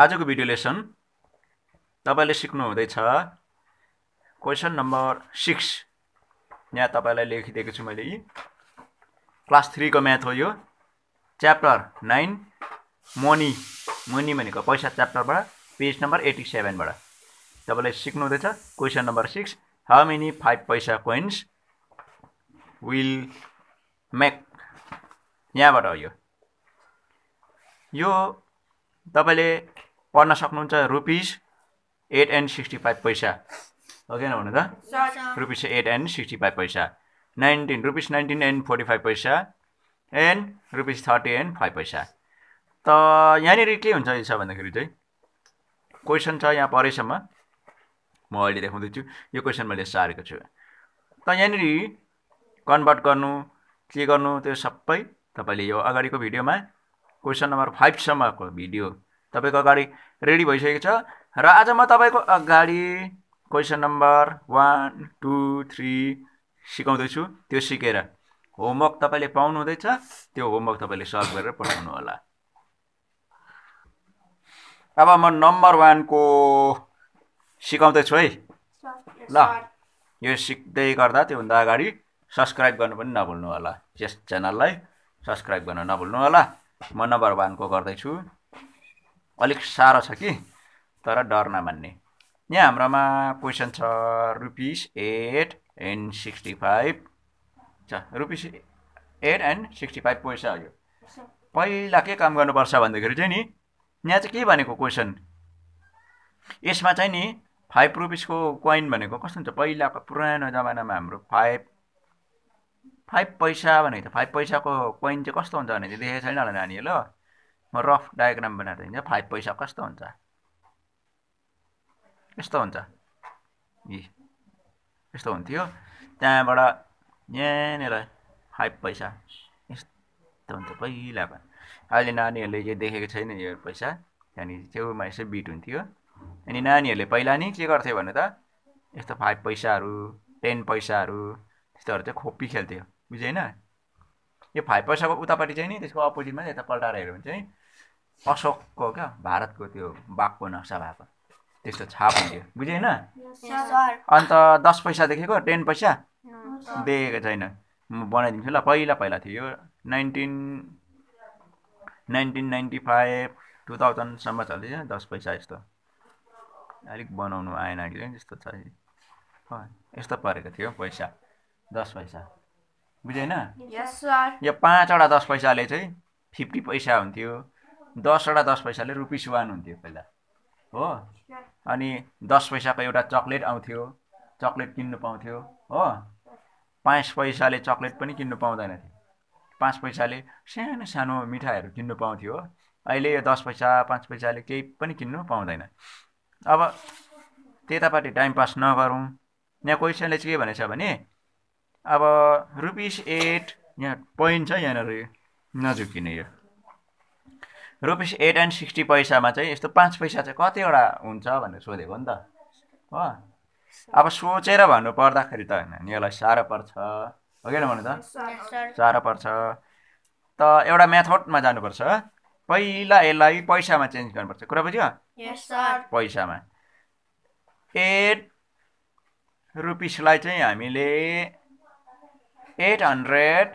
आजको video lesson तपाईँले सिक्नु हुँदैछ क्वेसन नम्बर सिक्स यहाँ तपाईँलाई लेखिदिएको छु मैले क्लास थ्रीको म्याथ हो यो च्याप्टर नाइन मनी मनी भनेको पैसा च्याप्टरबाट पेज नम्बर एट्टी सेभेनबाट तपाईँले सिक्नु हुँदैछ question number six how many five paisa coins will make यहाँबाट हो यो तपाईँले पढ्न सक्नुहुन्छ rupees eight and sixty five paisa हो कि भन्नु त rupees eight and sixty five paisa nineteen rupees nineteen and forty five paisa and rupees thirty and five paisa त यहाँनिर के हुन्छ यसो भन्दाखेरि चाहिँ क्वेसन छ यहाँ परेसम्म म अहिले देखाउँदैछु यो क्वेसन मैले सारेको छु त यहाँनिर कन्भर्ट गर्नु के गर्नु त्यो सबै तपाईँले यो अगाडिको भिडियोमा क्वेसन नम्बर फाइभसम्मको भिडियो तपाईँको अगाडि रेडी भइसकेको छ र आज म तपाईँको अगाडि question number one two three सिकाउँदैछु त्यो सिकेर होमवर्क तपाईँले पाउनुहुँदैछ त्यो होमवर्क तपाईँले सल्भ गरेर पठाउनु होला अब म नम्बर वानको सिकाउँदैछु है ल यो सिक्दै गर्दा त्योभन्दा अगाडि सब्सक्राइब गर्नु पनि नभुल्नु होला यस च्यानललाई सब्सक्राइब गर्न नभुल्नु होला म नम्बर वानको गर्दैछु अलिक साह्रो छ कि तर डर नमान्ने यहाँ हाम्रोमा क्वेसन छ rupees eight and sixty five छ rupees eight and sixty five paisa यो पहिला के काम गर्नुपर्छ भन्दाखेरि चाहिँ नि यहाँ चाहिँ के भनेको क्वेसन यसमा चाहिँ नि फाइभ रुपिसको कोइन भनेको कस्तो हुन्छ पहिलाको पुरानो जमानामा हाम्रो फाइभ फाइभ पैसा भनेको त फाइभ पैसाको कोइन चाहिँ कस्तो हुन्छ भने चाहिँ देखेको छैन होला नानी ल म रफ डायग्राम बनाएर दिन्छ फाइभ पैसा कस्तो हुन्छ यस्तो हुन्छ ए यस्तो हुन्थ्यो त्यहाँबाट यहाँनिर फाइभ पैसा यस्तो हुन्छ पहिलाको अहिले नानीहरूले यो देखेको छैन यो पैसा त्यहाँनिर छेउमा यसो बिट हुन्थ्यो अनि नानीहरूले पहिला नि के गर्थ्यो भने त यस्तो फाइभ पैसाहरू टेन पैसाहरू त्यस्तोहरू चाहिँ खोपी खेल्थ्यो बुझ्यो होइन यो फाइभ पैसाको उतापट्टि चाहिँ नि त्यसको अपोजिटमा यता पल्टाएर हेऱ्यो भने चाहिँ अशोकको क्या भारतको त्यो बाघको नक्सा भएको त्यस्तो छाप हुन्थ्यो बुझ्यो होइन अन्त दस पैसा देखेको टेन पैसा देखेको छैन म बनाइदिन्छु ल पहिला पहिला थियो nineteen nineteen ninety five two थाउजन्डसम्म चल्दैछ दस पैसा यस्तो अलिक बनाउनु आएन अहिले त्यस्तो छ यस्तो परेको थियो पैसा दस पैसा बुझेन यो पाँचवटा दस पैसाले चाहिँ फिफ्टी पैसा हुन्थ्यो दसवटा दस पैसाले रुपिस वान हुन्थ्यो पहिला हो अनि दस पैसाको एउटा चक्लेट आउँथ्यो चक्लेट किन्नु पाउँथ्यो हो पाँच पैसाले चक्लेट पनि किन्नु पाउँदैन थियो पाँच पैसाले सानो सानो मिठाईहरू किन्नु पाउँथ्यो अहिले यो दस पैसा पाँच पैसाले केही पनि किन्नु पाउँदैन अब त्यतापट्टि टाइम पास नगरौँ यहाँ क्वेसनले चाहिँ के भनेछ भने अब रुपिस एट यहाँ पोइन्ट छ यहाँनिर नझुकिने यो रुपिस एट एन्ड सिक्सटी पैसामा चाहिँ यस्तो पाँच पैसा चाहिँ कतिवटा हुन्छ भनेर सोधेको नि त हो अब सोचेर भन्नु पर्दाखेरि त यसलाई साह्रो पर्छ हो कि भन्नु त साह्रो पर्छ त एउटा मेथडमा जानुपर्छ पहिला यसलाई पैसामा चेन्ज गर्नुपर्छ कुरा बुझ्यो पैसामा एट रुपिसलाई चाहिँ हामीले at hundred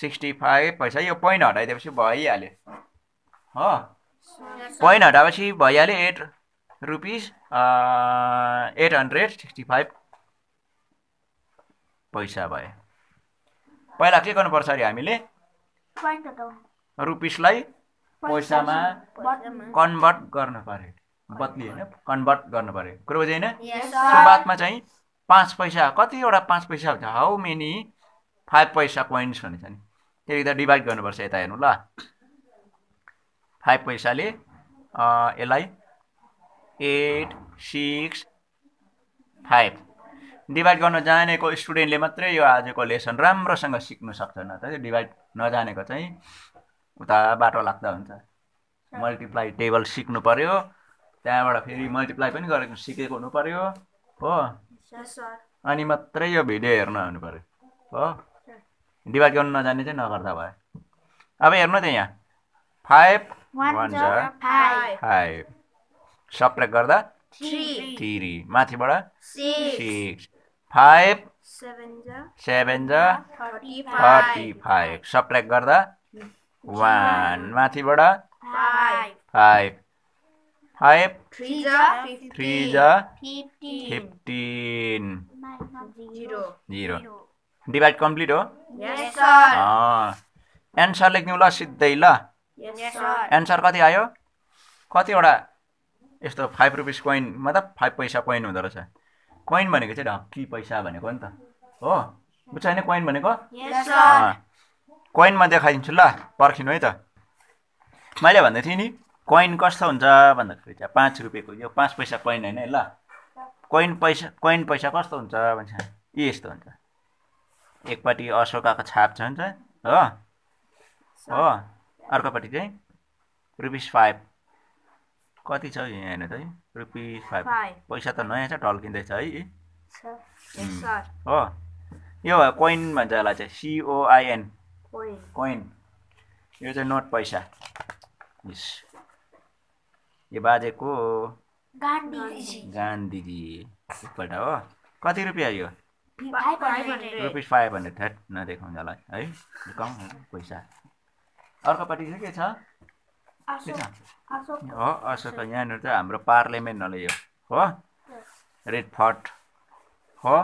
sixty five paisa यो पोइन्ट हटाइदिएपछि भइहाल्यो हो पोइन्ट हटाएपछि भइहाल्यो eight rupees eight hundred sixty five paisa भयो पहिला के गर्नुपर्छ अरे हामीले रुपिसलाई पैसामा कन्भर्ट गर्नु पऱ्यो बद्ली होइन कन्भर्ट गर्नु पऱ्यो कुरो बुझेन बादमा चाहिँ पाँच पैसा कतिवटा पाँच पैसा हुन्छ how many five paisa coins भनेको छ नि त्यही त डिभाइड गर्नुपर्छ यता हेर्नु ल फाइभ पैसाले यसलाई एट सिक्स फाइभ डिभाइड गर्न जानेको स्टुडेन्टले मात्रै यो आजको लेसन राम्रोसँग सिक्नु सक्छ न त डिभाइड नजानेको चाहिँ उता बाटो लाग्दा हुन्छ मल्टिप्लाई टेबल सिक्नु पऱ्यो त्यहाँबाट फेरि मल्टिप्लाई पनि गरेको सिकेको हुनु पऱ्यो हो अनि मात्रै यो भिडियो हेर्न आउनु पऱ्यो हो डिभाइड गर्नु नजाने चाहिँ नगर्दा भयो अब हेर्नु त यहाँ फाइभ वान फाइभ सप्रेक्ट गर्दा थ्री माथिबाट सिक्स फाइभ सेभेन जा थर्टी फाइभ सप्रेक्ट गर्दा वान माथिबाट फाइभ फाइभ थ्री जा फिफ्टिन जिरो डिभाइड कम्प्लिट हो एन्सर लेख्नु ल सिधै ल एन्सर कति आयो कतिवटा यस्तो फाइभ रुपिस कोइन मतलब फाइभ पैसा कोइन हुँदो रहेछ कोइन भनेको चाहिँ ढक्की पैसा भनेको नि त हो बुझ्छ होइन कोइन भनेको कोइनमा देखाइदिन्छु ल पर्खिनु है त मैले भन्दै थिएँ नि कोइन कस्तो हुन्छ भन्दाखेरि चाहिँ पाँच रुपियाँको यो पाँच पैसा कोइन होइन ल कोइन पैसा कोइन पैसा कस्तो हुन्छ भन्छ यी यस्तो हुन्छ एकपट्टि अशोकाको छाप छ नि त हो हो अर्कोपट्टि चाहिँ रुपिस फाइभ कति छ यहाँ हेर्नु त है रुपिस फाइभ पैसा त नयाँ छ ढल्किँदैछ है हो यो कोइन भन्छ यसलाई चाहिँ सिओआइएन कोइन यो चाहिँ नोट पैसा यो बाजेको गान्धीजी एकपल्ट हो कति रुपियाँ यो रुपिस फाइभ हन्ड्रेड थ्याट नदेखाउँ होला है कम पैसा अर्कोपट्टि चाहिँ के छ के छ हो असो त यहाँनिर चाहिँ हाम्रो पार्लियामेन्ट होला यो हो रेड फट हो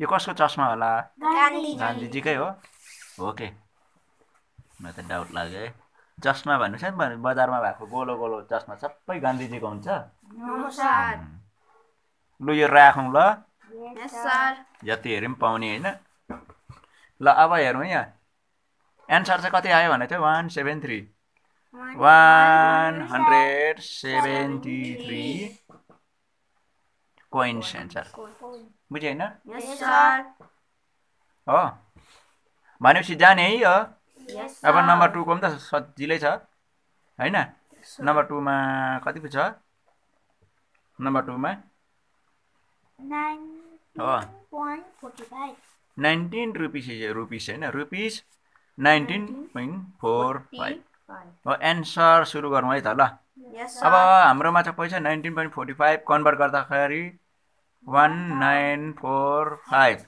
यो कसको चस्मा होला गान्धीजीकै हो ओके म त डाउट लाग्यो है चस्मा भन्नु छ नि बजारमा भएको गोलो गोलो चस्मा सबै गान्धीजीको हुन्छ लु यो राखौँ ल यस जति हेऱ्यो पनि पाउने होइन ल अब हेरौँ यहाँ एन्सर चाहिँ कति आयो भने थियो one seven three one hundred seventy three coins answer बुझ्यो होइन हो भनेपछि जाने है हो अब नम्बर टूको पनि त सजिलै छ होइन नम्बर टूमा कति पो छ नम्बर टूमा नाइन्टिन रुपिस रुपिस होइन rupees nineteen point four five हो एन्सर सुरु गरौँ है त ल अब हाम्रोमा छ paisa nineteen point forty five convert गर्दाखेरि one nine four five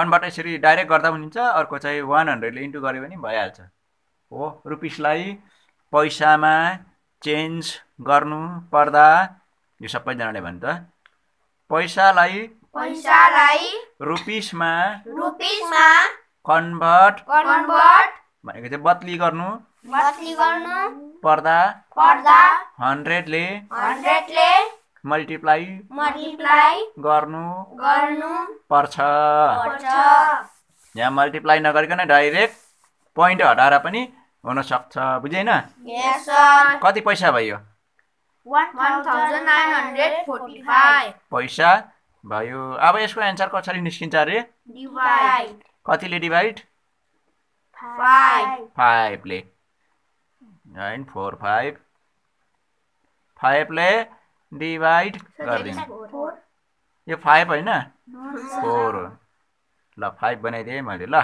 convert यसरी डाइरेक्ट गर्दा पनि हुन्छ अर्को चाहिँ वान हन्ड्रेडले इन्टु गऱ्यो भने भइहाल्छ हो रुपिसलाई पैसामा चेन्ज गर्नु पर्दा यो सबैजनाले भने त पैसालाई पैसालाई रुपिसमा रुपिसमा कन्भर्ट कन्भर्ट भनेको चाहिँ बदली गर्नु बदली गर्नु पर्दा पर्दा हन्ड्रेडले हन्ड्रेडले मल्टिप्लाई मल्टिप्लाई गर्नु गर्नु पर्छ यहाँ मल्टिप्लाई नगरिकन डाइरेक्ट पोइन्ट हटाएर पनि हुनसक्छ बुझेन कति पैसा भयो पैसा भयो अब यसको एन्सर कसरी निस्किन्छ अरे कतिले डिभाइड फाइभले नाइन फोर फाइभ फाइभले डिभाइड गरिदिनु यो फाइभ होइन फोर ल फाइभ बनाइदिएँ मैले ल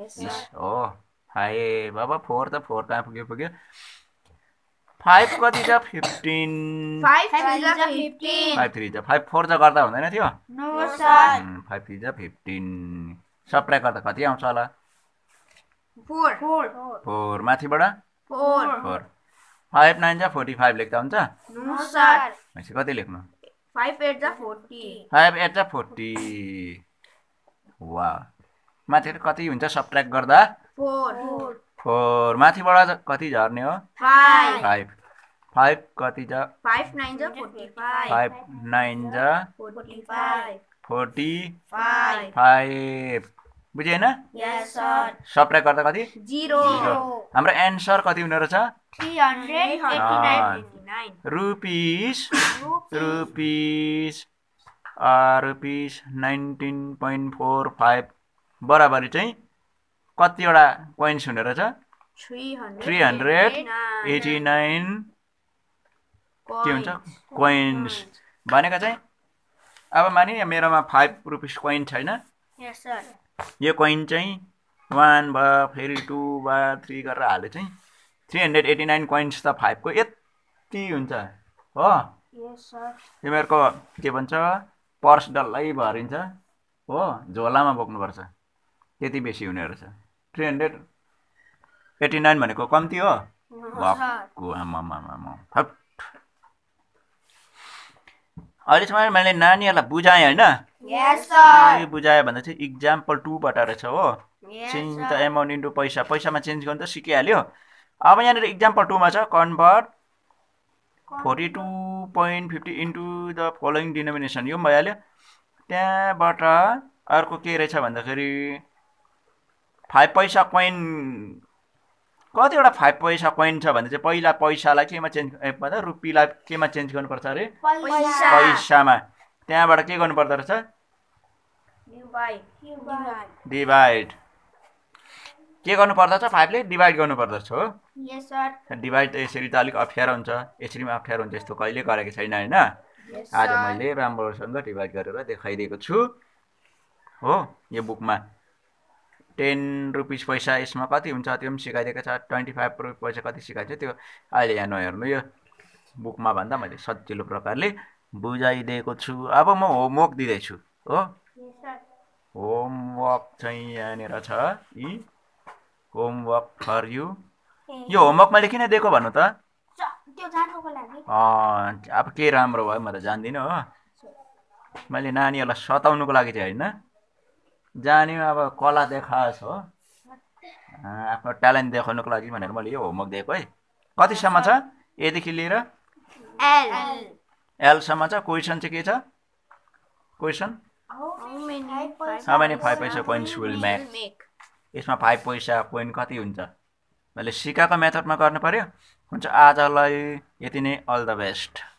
हो फाइभ oh, अब फोर त फोर कहाँ पुग्यो पुग्यो फाइभ कति छ फिफ्टिन फाइभ थ्री छ फाइभ फोर त गर्दा हुँदैन थियो फाइभ थ्री छ फिफ्टिन सप्राइ गर्दा कति आउँछ होला फोर माथिबाट फोर फाइभ नाइन छ फोर्टी फाइभ लेख्दा हुन्छ भनेपछि कति लेख्नु फाइभ एट छ फोर्टी वा माथि कति हुन्छ सप्ट्र्याक्ट गर्दा फोर फोर माथिबाट कति झर्ने हो फाइभ फाइभ कति छ फाइभ नाइन जा फोर्टी फाइभ गर्दा कति जिरो हाम्रो एन्सर कति हुने रहेछ rupees rupees rupees nineteen point four five बराबरी चाहिँ कतिवटा कोइन्स हुने रहेछ थ्री हन्ड्रेड एटी नाइन के हुन्छ कोइन्स भनेको चाहिँ अब माने मेरोमा फाइभ रुपिस कोइन छैन यो कोइन चाहिँ वान भयो फेरि टु भयो थ्री गरेर हाले चाहिँ three hundred eighty nine coins त फाइभको यति हुन्छ हो तिमीहरूको के भन्छ पर्स डल्लै भरिन्छ हो झोलामा बोक्नुपर्छ त्यति बेसी हुने रहेछ थ्री हन्ड्रेड एट्टी नाइन भनेको कम्ती हो भक्कु आमा थप अहिलेसम्म मैले नानीहरूलाई बुझाएँ होइन बुझाएँ भन्दा चाहिँ इक्जाम्पल टूबाट रहेछ हो चेन्ज द एमाउन्ट इन्टु पैसा पैसामा चेन्ज गर्नु त सिकिहाल्यो अब यहाँनिर इक्जाम्पल टूमा छ convert forty two point fifty into the following denomination यो पनि भइहाल्यो त्यहाँबाट अर्को के रहेछ भन्दाखेरि फाइभ पैसा कोइन कतिवटा फाइभ पैसा कोइन छ भने चाहिँ पहिला पैसालाई केमा चेन्ज भन्दा रुपीलाई केमा चेन्ज गर्नुपर्छ अरे पैसामा त्यहाँबाट के गर्नुपर्दो रहेछ डिभाइड के पर्दछ फाइभले डिभाइड रहेछ हो डिभाइड त यसरी त अलिक अप्ठ्यारो हुन्छ यसरी पनि अप्ठ्यारो हुन्छ यस्तो कहिले गरेको छैन होइन आज मैले राम्रोसँग डिभाइड गरेर देखाइदिएको छु हो यो बुकमा टेन रुपिस पैसा यसमा कति हुन्छ त्यो पनि सिकाइदिएको छ ट्वेन्टी फाइभ रुपिस पैसा कति सिकाइन्छ त्यो अहिले यहाँ नहेर्नु यो बुकमा भन्दा मैले सजिलो प्रकारले बुझाइदिएको छु अब म होमवर्क दिँदैछु हो होमवर्क चाहिँ यहाँनिर छ यी होमवर्क फर यु यो होमवर्क मैले किन दिएको भन्नु त अब के राम्रो भयो म त जान्दिनँ हो मैले नानीहरूलाई सताउनुको लागि चाहिँ होइन जाने अब कला देखाओस् हो आफ्नो ट्यालेन्ट देखाउनुको लागि भनेर मैले यो होमवर्क दिएको है कतिसम्म छ एदेखि लिएर एलसम्म छ क्वेसन चाहिँ के छ क्वेसन सामान्य five paisa coins will make यसमा फाइभ पैसा कोइन कति हुन्छ मैले सिकाएको मेथडमा गर्नु पऱ्यो हुन्छ आजलाई यति नै अल द बेस्ट